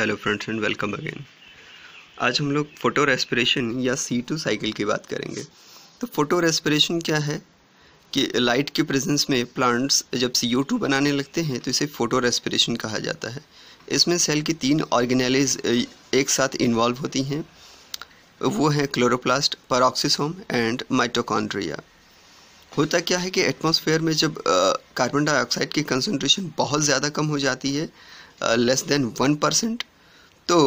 hello friends and welcome again आज हम लोग फ़ोटो रेस्पिरेशन या सी टू साइकिल की बात करेंगे तो फोटो रेस्पिरेशन क्या है कि लाइट के प्रेजेंस में प्लांट्स जब सी ओ टू बनाने लगते हैं तो इसे फोटो रेस्पिरेशन कहा जाता है इसमें सेल की तीन ऑर्गेनाइज एक साथ इन्वॉल्व होती हैं वो हैं क्लोरोप्लास्ट परऑक्सीसोम एंड माइटोकॉन्ड्रिया होता क्या है कि एटमोसफेयर में जब कार्बन डाइऑक्साइड की कंसनट्रेशन बहुत ज़्यादा कम हो जाती है लेस देन वन परसेंट तो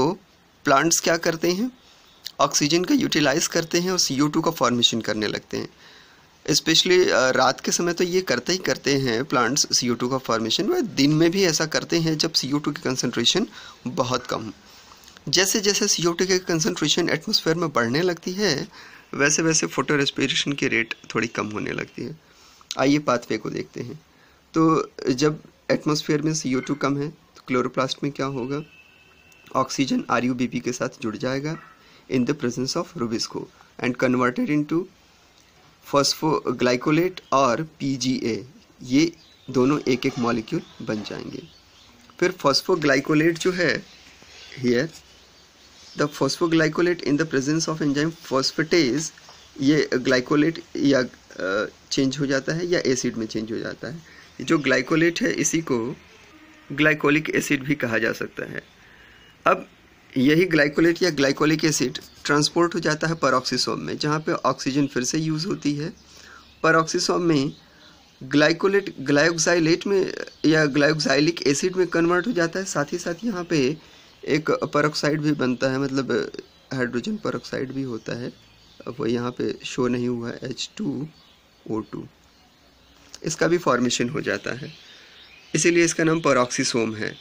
प्लांट्स क्या करते हैं ऑक्सीजन का यूटिलाइज़ करते हैं और सी ओ टू का फॉर्मेशन करने लगते हैं स्पेशली रात के समय तो ये करते ही करते हैं प्लांट्स सी ओ टू का फॉर्मेशन वह दिन में भी ऐसा करते हैं जब सी ओ टू की कंसनट्रेशन बहुत कम जैसे जैसे सी ओ टू की कंसनट्रेशन एटमोसफेयर में बढ़ने लगती है वैसे वैसे फोटो रेस्पिरेशन की रेट थोड़ी कम होने लगती है आइए पाथवे को देखते हैं तो जब एटमोसफेयर में सी ओ टू कम है तो क्लोरोप्लास्ट में क्या होगा ऑक्सीजन आर के साथ जुड़ जाएगा in the presence of RuBisCO and converted into phosphoglycolate और पीजीए ये दोनों एक एक मॉलिक्यूल बन जाएंगे फिर फॉस्फोग्लाइकोलेट जो है here the phosphoglycolate in the presence of enzyme phosphatase ये ग्लाइकोलेट या चेंज हो जाता है या एसिड में चेंज हो जाता है जो ग्लाइकोलेट है इसी को ग्लाइकोलिक एसिड भी कहा जा सकता है अब यही ग्लाइकोलेट या ग्लाइकोलिक एसिड ट्रांसपोर्ट हो जाता है परऑक्सीसोम में जहाँ पे ऑक्सीजन फिर से यूज़ होती है परऑक्सीसोम में ग्लाइकोलेट ग्लाइक्साइलेट में या ग्लाइक्साइलिक एसिड में कन्वर्ट हो जाता है साथ ही साथ यहाँ पे एक परऑक्साइड भी बनता है मतलब हाइड्रोजन परऑक्साइड भी होता है वो यहाँ पे शो नहीं हुआ है एच टू ओ टू इसका भी फॉर्मेशन हो जाता है इसीलिए इसका नाम परऑक्सीसोम है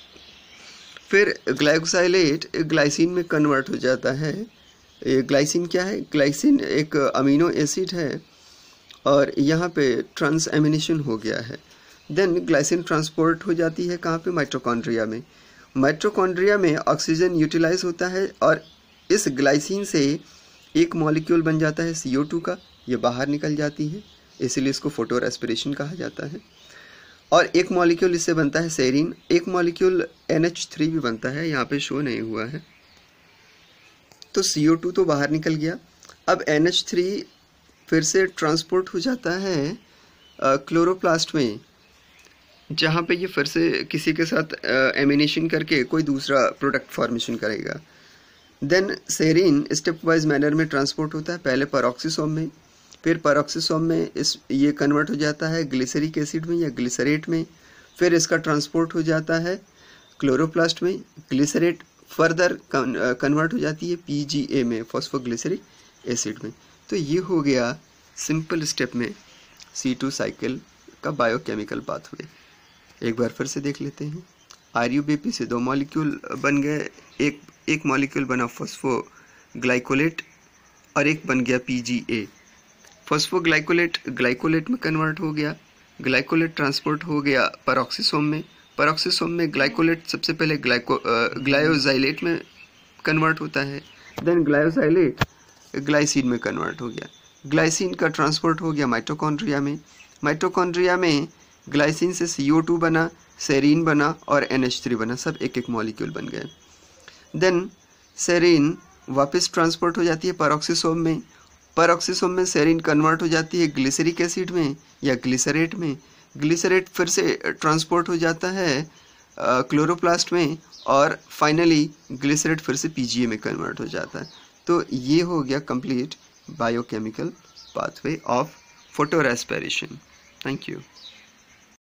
फिर ग्लाइकोसाइलेट ग्लाइसिन में कन्वर्ट हो जाता है ये ग्लाइसिन क्या है ग्लाइसिन एक अमीनो एसिड है और यहाँ पे ट्रांस एमिनेशन हो गया है देन ग्लाइसिन ट्रांसपोर्ट हो जाती है कहाँ पे माइट्रोकॉन्ड्रिया में माइट्रोकॉन्ड्रिया में ऑक्सीजन यूटिलाइज होता है और इस ग्लाइसिन से एक मॉलिक्यूल बन जाता है सी का ये बाहर निकल जाती है इसीलिए इसको फोटो कहा जाता है और एक मॉलिक्यूल इससे बनता है सेरीन एक मॉलिक्यूल एन एच थ्री भी बनता है यहाँ पे शो नहीं हुआ है तो सी ओ टू तो बाहर निकल गया अब एन एच थ्री फिर से ट्रांसपोर्ट हो जाता है क्लोरोप्लास्ट में जहाँ पे ये फिर से किसी के साथ एमिनेशन करके कोई दूसरा प्रोडक्ट फॉर्मेशन करेगा then serine step wise manner में ट्रांसपोर्ट होता है पहले परॉक्सीसोम में फिर पैरोक्सीसोम में इस ये कन्वर्ट हो जाता है ग्लिसरिक एसिड में या ग्लिसरेट में फिर इसका ट्रांसपोर्ट हो जाता है क्लोरोप्लास्ट में ग्लिसरेट फर्दर कन्वर्ट हो जाती है पीजीए में फॉस्फोग्लिसरिक एसिड में तो ये हो गया सिंपल स्टेप में सी टू साइकिल का बायोकेमिकल पाथवे एक बार फिर से देख लेते हैं आर यू बी पी से दो मॉलिक्यूल बन गए एक एक मॉलिक्यूल बना फॉस्फो ग्लाइकोलेट और एक बन गया P G A phosphoglycolate glycolate में कन्वर्ट हो गया ग्लाइकोलेट ट्रांसपोर्ट हो गया परऑक्सीसोम में परऑक्सीसोम में ग्लाइकोलेट सबसे पहले ग्लाइको ग्लायोजाइलेट में कन्वर्ट होता है देन ग्लायोजाइलेट ग्लाइसिन में कन्वर्ट हो गया ग्लाइसिन का ट्रांसपोर्ट हो गया माइटोकॉन्ड्रिया में माइटोकॉन्ड्रिया में ग्लाइसिन से सी बना सेरीन बना और एन बना सब एक एक मॉलिक्यूल बन गए देन सेरीन वापस ट्रांसपोर्ट हो जाती है पैरोक्सीसोम में परऑक्सीसोम में सेरिन कन्वर्ट हो जाती है ग्लिसरिक एसिड में या ग्लिसरेट में ग्लिसरेट फिर से ट्रांसपोर्ट हो जाता है क्लोरोप्लास्ट में और फाइनली ग्लिसरेट फिर से पीजीए में कन्वर्ट हो जाता है तो ये हो गया complete biochemical pathway of photorespiration thank you